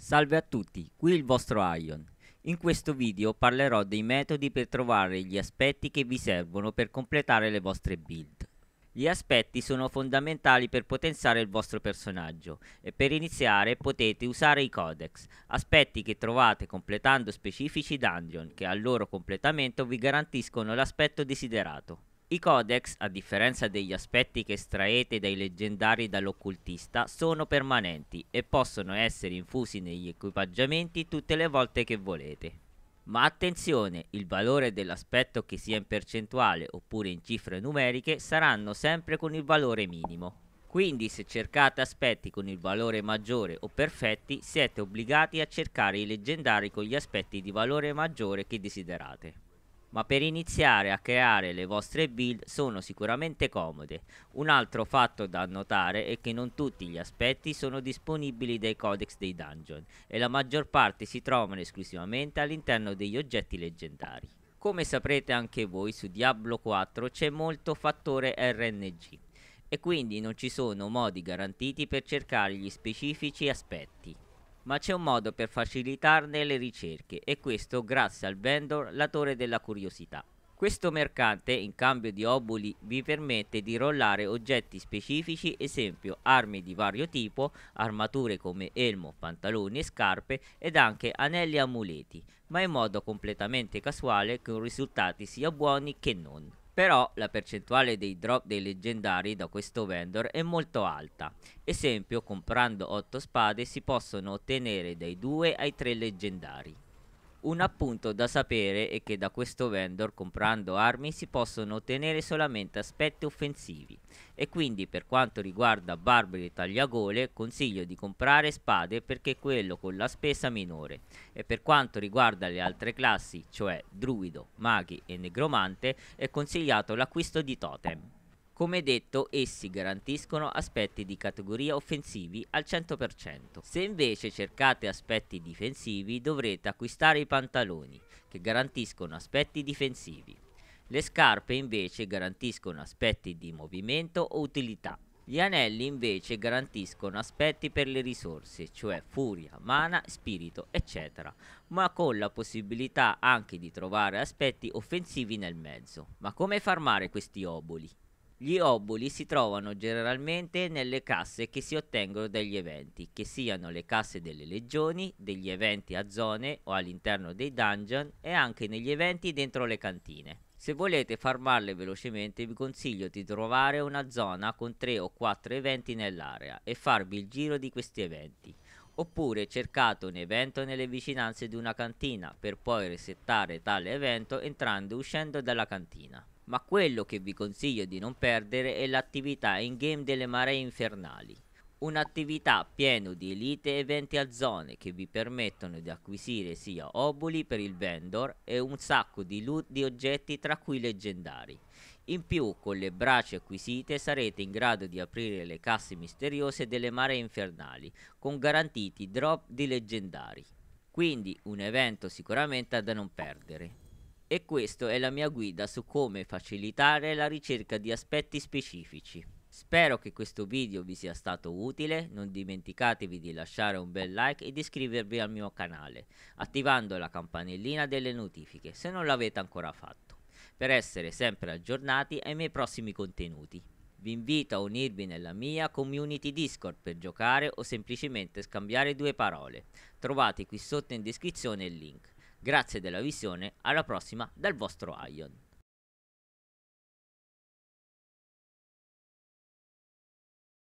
Salve a tutti, qui il vostro Ion. In questo video parlerò dei metodi per trovare gli aspetti che vi servono per completare le vostre build. Gli aspetti sono fondamentali per potenziare il vostro personaggio e per iniziare potete usare i codex, aspetti che trovate completando specifici dungeon che al loro completamento vi garantiscono l'aspetto desiderato. I codex, a differenza degli aspetti che estraete dai leggendari dall'occultista, sono permanenti e possono essere infusi negli equipaggiamenti tutte le volte che volete. Ma attenzione, il valore dell'aspetto che sia in percentuale oppure in cifre numeriche saranno sempre con il valore minimo. Quindi se cercate aspetti con il valore maggiore o perfetti, siete obbligati a cercare i leggendari con gli aspetti di valore maggiore che desiderate ma per iniziare a creare le vostre build sono sicuramente comode. Un altro fatto da notare è che non tutti gli aspetti sono disponibili dai codex dei dungeon e la maggior parte si trovano esclusivamente all'interno degli oggetti leggendari. Come saprete anche voi su Diablo 4 c'è molto fattore RNG e quindi non ci sono modi garantiti per cercare gli specifici aspetti ma c'è un modo per facilitarne le ricerche e questo grazie al vendor, la della curiosità. Questo mercante, in cambio di obuli, vi permette di rollare oggetti specifici, esempio armi di vario tipo, armature come elmo, pantaloni e scarpe ed anche anelli e amuleti, ma in modo completamente casuale con risultati sia buoni che non. Però la percentuale dei drop dei leggendari da questo vendor è molto alta. Esempio, comprando 8 spade si possono ottenere dai 2 ai 3 leggendari. Un appunto da sapere è che da questo vendor comprando armi si possono ottenere solamente aspetti offensivi e quindi per quanto riguarda barbari e tagliagole consiglio di comprare spade perché è quello con la spesa minore e per quanto riguarda le altre classi cioè druido, maghi e negromante è consigliato l'acquisto di totem. Come detto, essi garantiscono aspetti di categoria offensivi al 100%. Se invece cercate aspetti difensivi, dovrete acquistare i pantaloni, che garantiscono aspetti difensivi. Le scarpe invece garantiscono aspetti di movimento o utilità. Gli anelli invece garantiscono aspetti per le risorse, cioè furia, mana, spirito, eccetera, ma con la possibilità anche di trovare aspetti offensivi nel mezzo. Ma come farmare questi oboli? Gli oboli si trovano generalmente nelle casse che si ottengono dagli eventi, che siano le casse delle legioni, degli eventi a zone o all'interno dei dungeon e anche negli eventi dentro le cantine. Se volete farmarle velocemente vi consiglio di trovare una zona con 3 o 4 eventi nell'area e farvi il giro di questi eventi. Oppure cercate un evento nelle vicinanze di una cantina per poi resettare tale evento entrando e uscendo dalla cantina ma quello che vi consiglio di non perdere è l'attività in game delle maree infernali. Un'attività piena di elite e eventi a zone che vi permettono di acquisire sia oboli per il vendor e un sacco di loot di oggetti tra cui leggendari. In più, con le braccia acquisite sarete in grado di aprire le casse misteriose delle maree infernali, con garantiti drop di leggendari. Quindi un evento sicuramente da non perdere e questa è la mia guida su come facilitare la ricerca di aspetti specifici. Spero che questo video vi sia stato utile, non dimenticatevi di lasciare un bel like e di iscrivervi al mio canale, attivando la campanellina delle notifiche se non l'avete ancora fatto, per essere sempre aggiornati ai miei prossimi contenuti. Vi invito a unirvi nella mia community Discord per giocare o semplicemente scambiare due parole. Trovate qui sotto in descrizione il link. Grazie della visione, alla prossima dal vostro Ion.